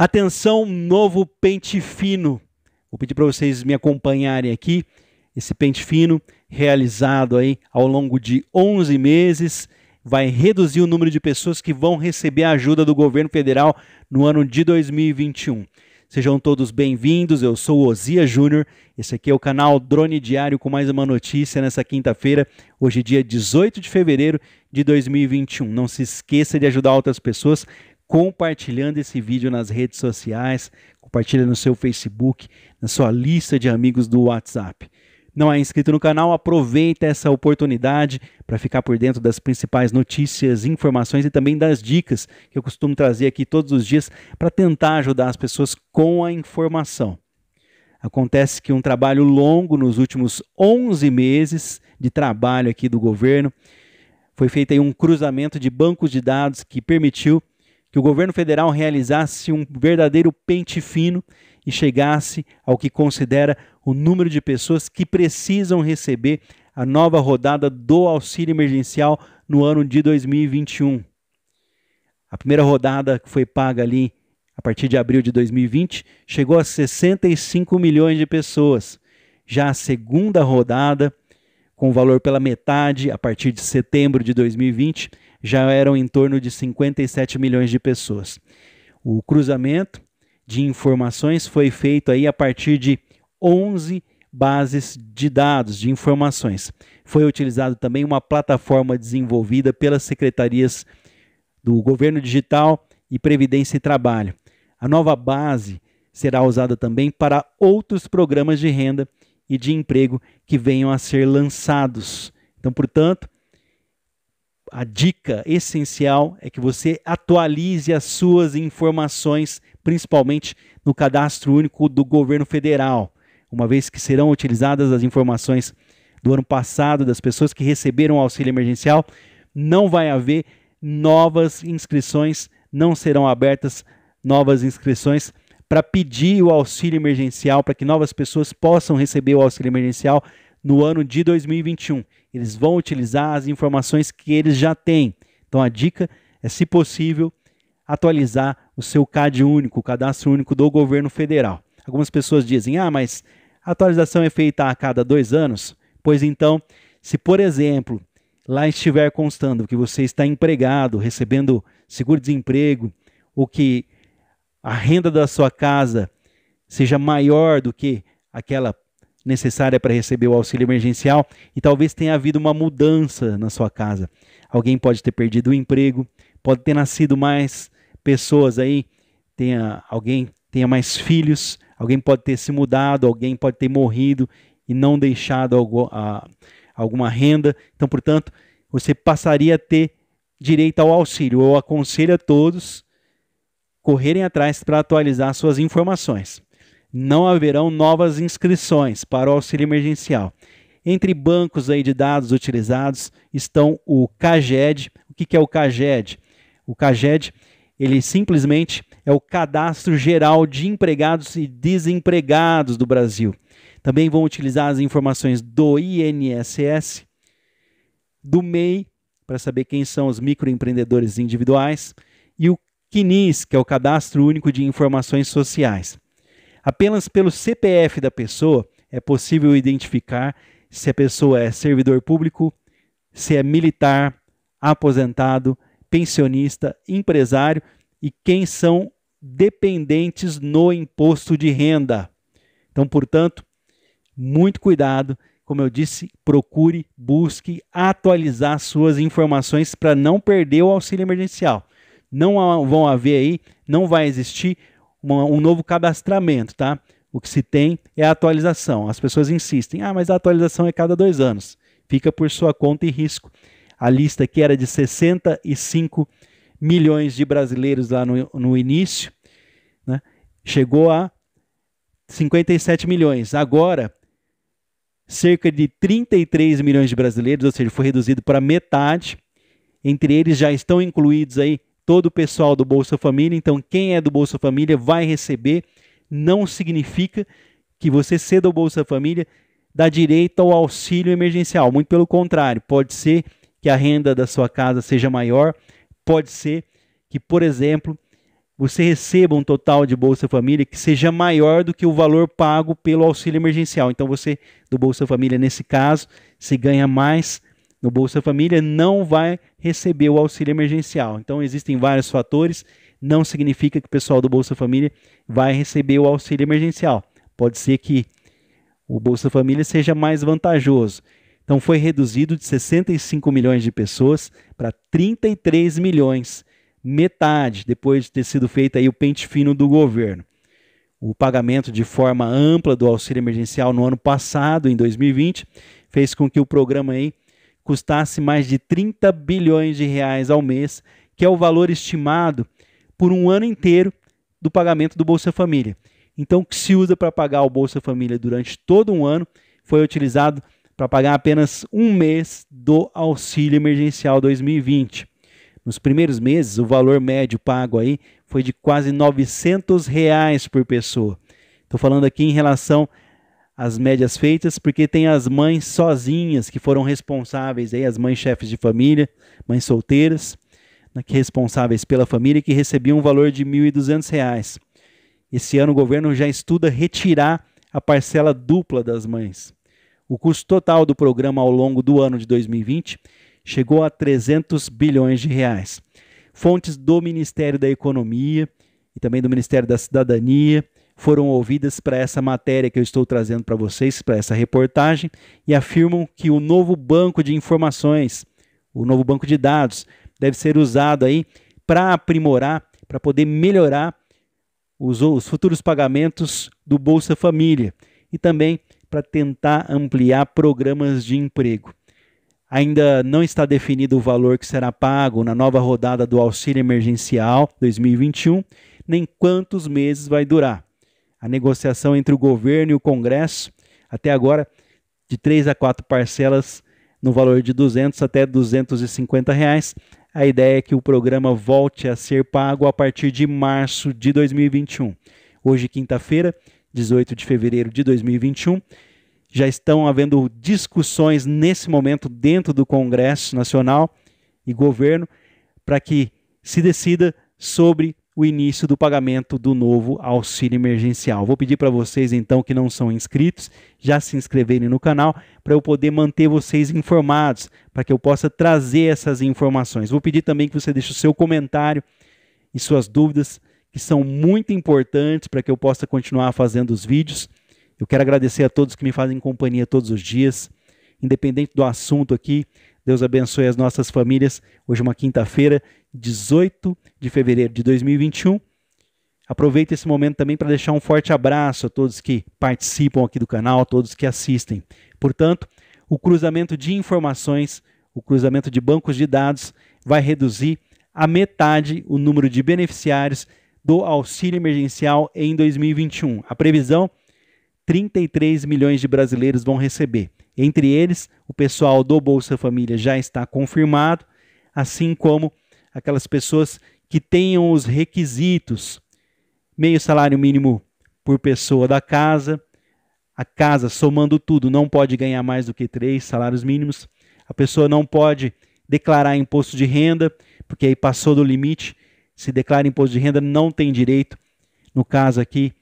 Atenção, novo pente fino. Vou pedir para vocês me acompanharem aqui. Esse pente fino realizado aí ao longo de 11 meses vai reduzir o número de pessoas que vão receber a ajuda do governo federal no ano de 2021. Sejam todos bem-vindos. Eu sou Ozia Júnior. Esse aqui é o canal Drone Diário com mais uma notícia nessa quinta-feira, hoje dia 18 de fevereiro de 2021. Não se esqueça de ajudar outras pessoas compartilhando esse vídeo nas redes sociais, compartilha no seu Facebook, na sua lista de amigos do WhatsApp. Não é inscrito no canal? Aproveita essa oportunidade para ficar por dentro das principais notícias, informações e também das dicas que eu costumo trazer aqui todos os dias para tentar ajudar as pessoas com a informação. Acontece que um trabalho longo nos últimos 11 meses de trabalho aqui do governo foi feito um cruzamento de bancos de dados que permitiu que o governo federal realizasse um verdadeiro pente fino e chegasse ao que considera o número de pessoas que precisam receber a nova rodada do auxílio emergencial no ano de 2021. A primeira rodada que foi paga ali a partir de abril de 2020 chegou a 65 milhões de pessoas. Já a segunda rodada, com valor pela metade a partir de setembro de 2020, já eram em torno de 57 milhões de pessoas. O cruzamento de informações foi feito aí a partir de 11 bases de dados, de informações. Foi utilizado também uma plataforma desenvolvida pelas secretarias do Governo Digital e Previdência e Trabalho. A nova base será usada também para outros programas de renda e de emprego que venham a ser lançados. Então, portanto, a dica essencial é que você atualize as suas informações, principalmente no cadastro único do governo federal, uma vez que serão utilizadas as informações do ano passado das pessoas que receberam o auxílio emergencial, não vai haver novas inscrições, não serão abertas novas inscrições para pedir o auxílio emergencial, para que novas pessoas possam receber o auxílio emergencial no ano de 2021. Eles vão utilizar as informações que eles já têm. Então a dica é, se possível, atualizar o seu CAD único, o cadastro único do governo federal. Algumas pessoas dizem: ah, mas a atualização é feita a cada dois anos. Pois então, se por exemplo, lá estiver constando que você está empregado, recebendo seguro-desemprego, ou que a renda da sua casa seja maior do que aquela necessária para receber o auxílio emergencial e talvez tenha havido uma mudança na sua casa. Alguém pode ter perdido o emprego, pode ter nascido mais pessoas aí, tenha alguém tenha mais filhos, alguém pode ter se mudado, alguém pode ter morrido e não deixado algo, a, alguma renda. Então, portanto, você passaria a ter direito ao auxílio. Eu aconselho a todos correrem atrás para atualizar suas informações não haverão novas inscrições para o auxílio emergencial. Entre bancos aí de dados utilizados estão o CAGED. O que é o CAGED? O CAGED ele simplesmente é o Cadastro Geral de Empregados e Desempregados do Brasil. Também vão utilizar as informações do INSS, do MEI, para saber quem são os microempreendedores individuais, e o CNIS, que é o Cadastro Único de Informações Sociais. Apenas pelo CPF da pessoa é possível identificar se a pessoa é servidor público, se é militar, aposentado, pensionista, empresário e quem são dependentes no imposto de renda. Então, portanto, muito cuidado. Como eu disse, procure, busque atualizar suas informações para não perder o auxílio emergencial. Não vão haver aí, não vai existir uma, um novo cadastramento, tá? O que se tem é a atualização. As pessoas insistem, ah, mas a atualização é cada dois anos. Fica por sua conta e risco. A lista que era de 65 milhões de brasileiros lá no, no início, né? chegou a 57 milhões. Agora, cerca de 33 milhões de brasileiros, ou seja, foi reduzido para metade. Entre eles já estão incluídos aí todo o pessoal do Bolsa Família. Então, quem é do Bolsa Família vai receber. Não significa que você ser do Bolsa Família dá direito ao auxílio emergencial. Muito pelo contrário, pode ser que a renda da sua casa seja maior, pode ser que, por exemplo, você receba um total de Bolsa Família que seja maior do que o valor pago pelo auxílio emergencial. Então, você do Bolsa Família, nesse caso, se ganha mais no Bolsa Família não vai receber o auxílio emergencial. Então existem vários fatores, não significa que o pessoal do Bolsa Família vai receber o auxílio emergencial. Pode ser que o Bolsa Família seja mais vantajoso. Então foi reduzido de 65 milhões de pessoas para 33 milhões, metade depois de ter sido feito aí o pente fino do governo. O pagamento de forma ampla do auxílio emergencial no ano passado, em 2020, fez com que o programa aí custasse mais de 30 bilhões de reais ao mês, que é o valor estimado por um ano inteiro do pagamento do Bolsa Família. Então, o que se usa para pagar o Bolsa Família durante todo um ano foi utilizado para pagar apenas um mês do auxílio emergencial 2020. Nos primeiros meses, o valor médio pago aí foi de quase 900 reais por pessoa. Estou falando aqui em relação as médias feitas, porque tem as mães sozinhas que foram responsáveis, aí, as mães chefes de família, mães solteiras, né, que responsáveis pela família, que recebiam um valor de R$ 1.200. Esse ano o governo já estuda retirar a parcela dupla das mães. O custo total do programa ao longo do ano de 2020 chegou a 300 bilhões de reais. Fontes do Ministério da Economia e também do Ministério da Cidadania foram ouvidas para essa matéria que eu estou trazendo para vocês, para essa reportagem, e afirmam que o novo banco de informações, o novo banco de dados, deve ser usado aí para aprimorar, para poder melhorar os, os futuros pagamentos do Bolsa Família e também para tentar ampliar programas de emprego. Ainda não está definido o valor que será pago na nova rodada do auxílio emergencial 2021, nem quantos meses vai durar a negociação entre o governo e o Congresso, até agora, de três a quatro parcelas no valor de 200 até 250 reais. A ideia é que o programa volte a ser pago a partir de março de 2021. Hoje, quinta-feira, 18 de fevereiro de 2021, já estão havendo discussões nesse momento dentro do Congresso Nacional e governo para que se decida sobre o início do pagamento do novo auxílio emergencial. Vou pedir para vocês então que não são inscritos, já se inscreverem no canal para eu poder manter vocês informados, para que eu possa trazer essas informações. Vou pedir também que você deixe o seu comentário e suas dúvidas, que são muito importantes para que eu possa continuar fazendo os vídeos. Eu quero agradecer a todos que me fazem companhia todos os dias, independente do assunto aqui. Deus abençoe as nossas famílias. Hoje é uma quinta-feira 18 de fevereiro de 2021. Aproveito esse momento também para deixar um forte abraço a todos que participam aqui do canal, a todos que assistem. Portanto, o cruzamento de informações, o cruzamento de bancos de dados vai reduzir a metade o número de beneficiários do auxílio emergencial em 2021. A previsão 33 milhões de brasileiros vão receber. Entre eles, o pessoal do Bolsa Família já está confirmado, assim como aquelas pessoas que tenham os requisitos: meio salário mínimo por pessoa da casa, a casa somando tudo não pode ganhar mais do que três salários mínimos, a pessoa não pode declarar imposto de renda, porque aí passou do limite. Se declara imposto de renda, não tem direito. No caso aqui,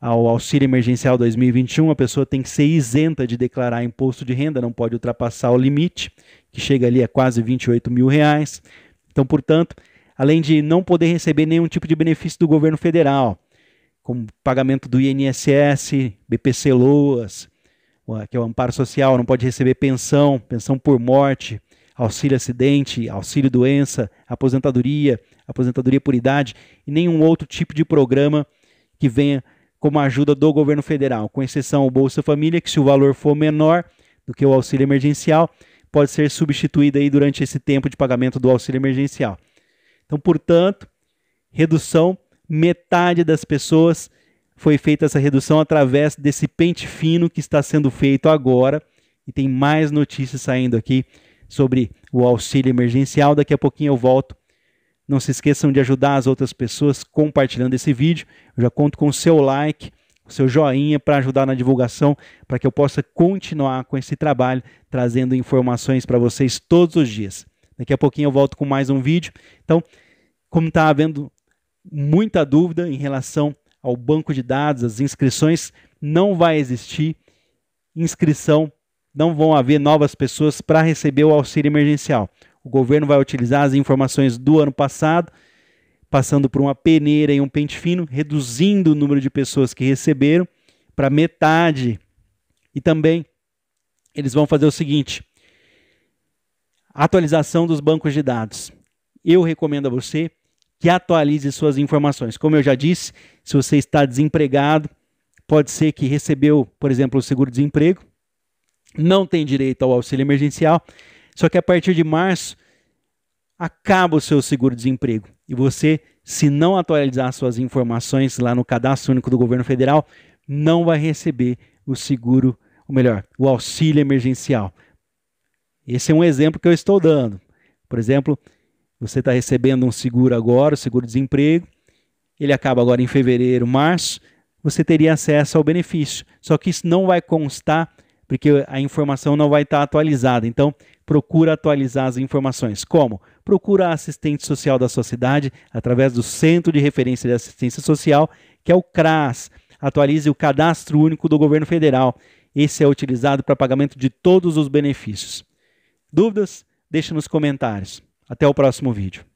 ao auxílio emergencial 2021, a pessoa tem que ser isenta de declarar imposto de renda, não pode ultrapassar o limite, que chega ali a quase 28 mil reais. Então, portanto, além de não poder receber nenhum tipo de benefício do governo federal, como pagamento do INSS, BPC Loas, que é o amparo social, não pode receber pensão, pensão por morte, auxílio acidente, auxílio doença, aposentadoria, aposentadoria por idade e nenhum outro tipo de programa que venha como ajuda do governo federal, com exceção ao Bolsa Família, que se o valor for menor do que o auxílio emergencial, pode ser substituída aí durante esse tempo de pagamento do auxílio emergencial. Então, portanto, redução, metade das pessoas foi feita essa redução através desse pente fino que está sendo feito agora. E tem mais notícias saindo aqui sobre o auxílio emergencial. Daqui a pouquinho eu volto. Não se esqueçam de ajudar as outras pessoas compartilhando esse vídeo. Eu já conto com o seu like seu joinha para ajudar na divulgação, para que eu possa continuar com esse trabalho, trazendo informações para vocês todos os dias. Daqui a pouquinho eu volto com mais um vídeo. Então, como está havendo muita dúvida em relação ao banco de dados, as inscrições, não vai existir inscrição, não vão haver novas pessoas para receber o auxílio emergencial. O governo vai utilizar as informações do ano passado passando por uma peneira e um pente fino, reduzindo o número de pessoas que receberam para metade. E também eles vão fazer o seguinte: atualização dos bancos de dados. Eu recomendo a você que atualize suas informações. Como eu já disse, se você está desempregado, pode ser que recebeu, por exemplo, o seguro-desemprego, não tem direito ao auxílio emergencial, só que a partir de março acaba o seu seguro-desemprego. E você, se não atualizar suas informações lá no Cadastro Único do Governo Federal, não vai receber o seguro, ou melhor, o auxílio emergencial. Esse é um exemplo que eu estou dando. Por exemplo, você está recebendo um seguro agora, o seguro-desemprego, ele acaba agora em fevereiro, março, você teria acesso ao benefício. Só que isso não vai constar porque a informação não vai estar atualizada. Então, procura atualizar as informações. Como? Procura a assistente social da sua cidade através do Centro de Referência de Assistência Social, que é o CRAS. Atualize o Cadastro Único do Governo Federal. Esse é utilizado para pagamento de todos os benefícios. Dúvidas? Deixe nos comentários. Até o próximo vídeo.